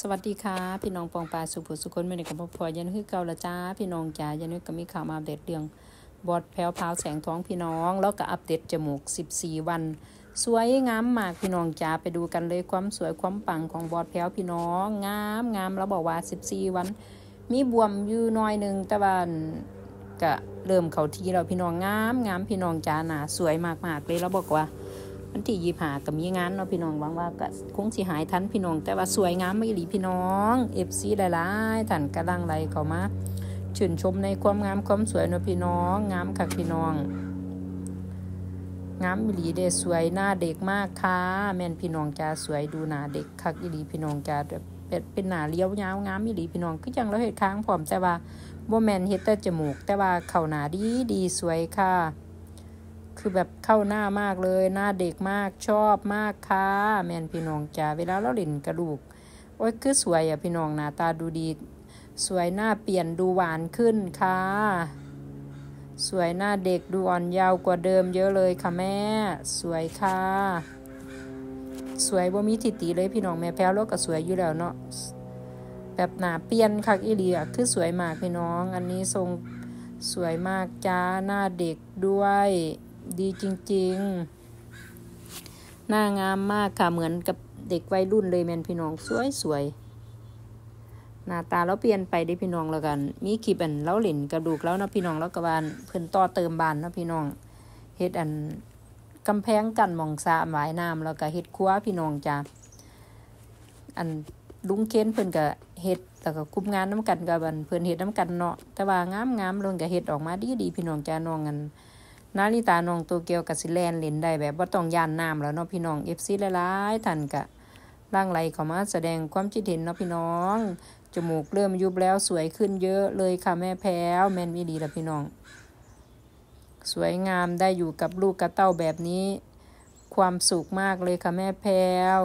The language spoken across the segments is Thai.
สวัสดีค่ะพี่น้องปองปลาสุขุสุขคนเมื่อในกับพ่อพอยันคือเก่าละจ้าพี่น้องจ๋ายันนึกก็มีข่าวมาเด็ดเรื่อง บอดแผวพาวแสงท้องพี่น้องแล้วก็อัปเดตจมูก 14 วัน สวยงามมากพี่น้องจ๋าไปดูกันเลยความสวยความปังของบอดแผวพี่น้องงามงามแล้วบอกว่า 14 วัน มีบวมอยู่น้อยหนึ่งแต่ว่าก็เริ่มเขาทีเราพี่น้องงามงามพี่น้องจ๋าหนาสวยมากๆเลยแล้วบอกว่าวันที่ยี่หาก็มีงานเนาะพี่น้องหวังว่าก็คงสิหายทันพี่น้อง แต่ว่าสวยงามไม่หลีพี่น้องเอฟซีหลายๆท่านกระลังไรเขามา ชื่นชมในความงามความสวยเนาะพี่น้องงามค่ะพี่น้องงามอหลีเดสวยหน้าเด็กมากค่ะ แม่นพี่น้องจ้าสวยดูหน้าเด็กคักอหลีพี่น้องจ้าเป็นเป็นหน้าเลี้ยวยาวงามอหลีพี่น้องก็ยังเราเห็ดค้างผอมแต่ว่าโมแมนเฮเดอต์จมูก แต่ว่าเข่าหนาดีดีสวยค่ะคือแบบเข้าหน้ามากเลยหน้าเด็กมากชอบมากค่ะแมนพี่น้องจ้าเวลาเราเล่นกระดูกโอ้ยคือสวยอ่ะพี่น้องหน้าตาดูดี สวยหน้าเปลี่ยนดูหวานขึ้นค่ะ สวยหน้าเด็กดูอ่อนยาวกว่าเดิมเยอะเลยค่ะแม่ สวยค่ะ สวยบ่มีทิติเลยพี่น้องแม่แพ้วแล้วก็สวยอยู่แล้วเนาะแบบหน้าเปลี่ยนค่ะอีเลียคือสวยมากพี่น้อง อันนี้ทรงสวยมากจ้าหน้าเด็กด้วยดีจริง ๆ หน้างามมากค่ะเหมือนกับเด็กวัยรุ่นเลยแมนพี่น้องสวยสวยหน้าตาเราเปลี่ยนไปได้พี่น้องแล้วกัน มีคลิปอันเ้าหลินกระดูกแล้วนะพี่น้องแล้วกระบาลเพิ่นต่อเติมบานนะพี่น้องเฮ็ดอันกำแพงกันมองสาหมายน้ำแล้วก็เฮ็ดครัวพี่น้องจ้าอันลุงเค้นเพิ่นก็เฮ็ดแต่ก็คุมงานน้ำกันกะบาันเพิ่นเฮ็ดน้ำกันเนาะแต่ว่างามงามลงก็เฮ็ดออกมาดีดีพี่น้องจ้าน้องกันนาริตาน้องโตเกียวกับสิแลนเล่นได้แบบว่าต้องย่านน้ำแล้วเนาะพี่น้องเอฟซีหลายๆท่านกะร่างไรเขามาแสดงความคิดเห็นเนาะพี่น้องจมูกเริ่มยุบแล้วสวยขึ้นเยอะเลยค่ะแม่แพ้วแมนวีดีละพี่น้อง สวยงามได้อยู่กับลูกกระเต้าแบบนี้ ความสุขมากเลยค่ะแม่แพ้ว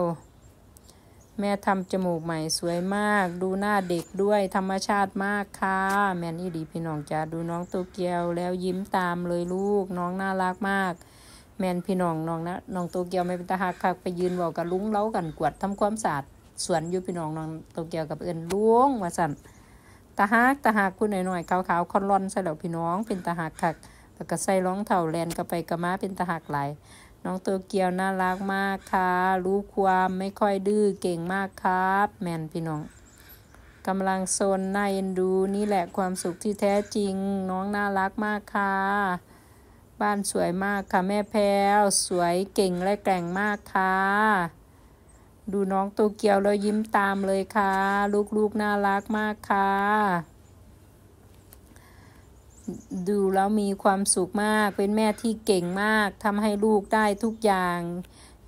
แม่ทำจมูกใหม่สวยมาก ดูหน้าเด็กด้วยธรรมชาติมากค่ะแมนอีดีพี่น้องจ้าดูน้องตัวเกียวแล้วยิ้มตามเลยลูกน้องน่ารักมาก แมนพี่น้องน้องนะน้องตัวเกียวไม่เป็นตาหักค่ะไปยืนบอกกับลุงเล้ากันกวด ทำความสะอาดสวนอยู่พี่น้องน้องตัวเกียวกับเอิญลุงมาสั่นตาหักตาหักคุณหน่อยๆขาวๆคอนลอนใส่แล้วพี่น้องเป็นตาหักค่ะแล้วก็ใส่รองเท้าแลนกับไปกระมาเป็นตาหักหลายน้องโตเกียวน่ารักมากค่ะ รู้ความไม่ค่อยดื้อเก่งมากครับ แมนพี่น้องกำลังโซนน่าเอ็นดูนี่แหละความสุขที่แท้จริง น้องน่ารักมากค่ะบ้านสวยมากค่ะ แม่แพลวสวยเก่งและแกร่งมากค่ะดูน้องโตเกียวแล้วยิ้มตามเลยค่ะลูกๆน่ารักมากค่ะดูแล้วมีความสุขมากเป็นแม่ที่เก่งมากทำให้ลูกได้ทุกอย่าง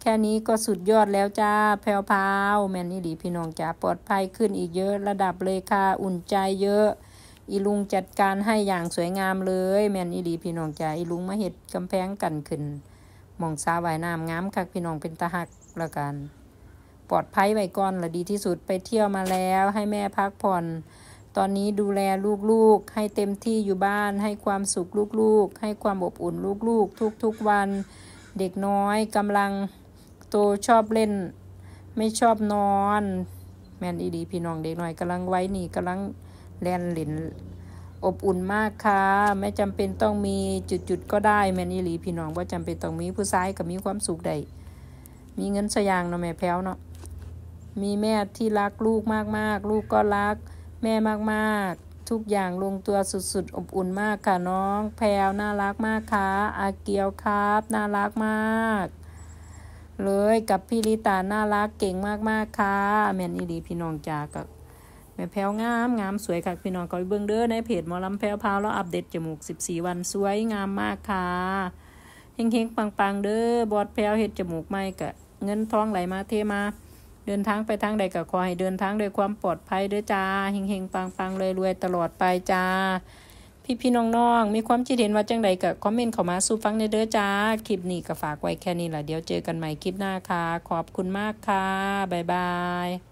แค่นี้ก็สุดยอดแล้ว จ้าแพลวพาวแม่นี่ดีพี่น้องจ๋าปลอดภัยขึ้นอีกเยอะ ระดับเลยค่ะอุ่นใจเยอะอีลุงจัดการให้อย่างสวยงามเลย แม่นี่ดีพี่น้องจ๋าอีลุงมาเห็ดกำแพงกันขึ้นมองซาวายน้ำงามค่ะพี่น้องเป็นตาหักละกัน ปลอดภัยไว้ก่อนละดีที่สุดไปเที่ยวมาแล้วให้แม่พักผ่อนตอนนี้ดูแลลูกๆให้เต็มที่อยู่บ้านให้ความสุขลูกๆ ให้ความอบอุ่นลูกๆ ทุกๆวันเด็กน้อยกำลัง โตชอบเล่น ไม่ชอบนอน แมนอีดีพี่น้องเด็กน้อยกำลังไว้หนี่กำลังแลนหลินอบอุ่นมากค่ะไม่จำเป็นต้องมีจุดๆก็ได้ แมนอีหลีพี่น้องว่าจำเป็นต้องมีผู้ชายกับมีความสุขได้มีเงินสยางเนาะแม่แพ้วเนาะมีแม่ที่รักลูกมากๆ ลูกก็รักแม่มากๆ ทุกอย่างลงตัวสุดๆ อบอุ่นมากค่ะน้อง แพลวน่ารักมากค่ะ อาเกียวครับ น่ารักมาก เลย กับพี่ลิตา น่ารัก เก่งมากๆ ค่ะแม่นี่ดีพี่น้องจากับแม่แพลวงามงามสวยค่ะ พี่น้องก็เบื้องเด้อในเพจหมอลำแพลวพาวแล้วอัปเดตจมูก 14 วันสวยงามมากค่ะเฮงๆ ปังๆ เด้อ บอดแพลวเฮ็ดจมูกใหม่กะเงินทองไหลมาเทมาเดินทางไปทางใดก็ขอให้เดินทางด้วยความปลอดภัยเด้อจ้าเฮงเฮงปังปังรวยรวยตลอดไปจ้า พี่พี่น้องน้องมีความคิดเห็นว่าจังใดก็คอมเมนต์เข้ามาสู่ฟังในเด้อจ้าคลิปนี้ก็ฝากไว้แค่นี้ละเดี๋ยวเจอกันใหม่คลิปหน้าค่ะขอบคุณมากค่ะบ๊ายบาย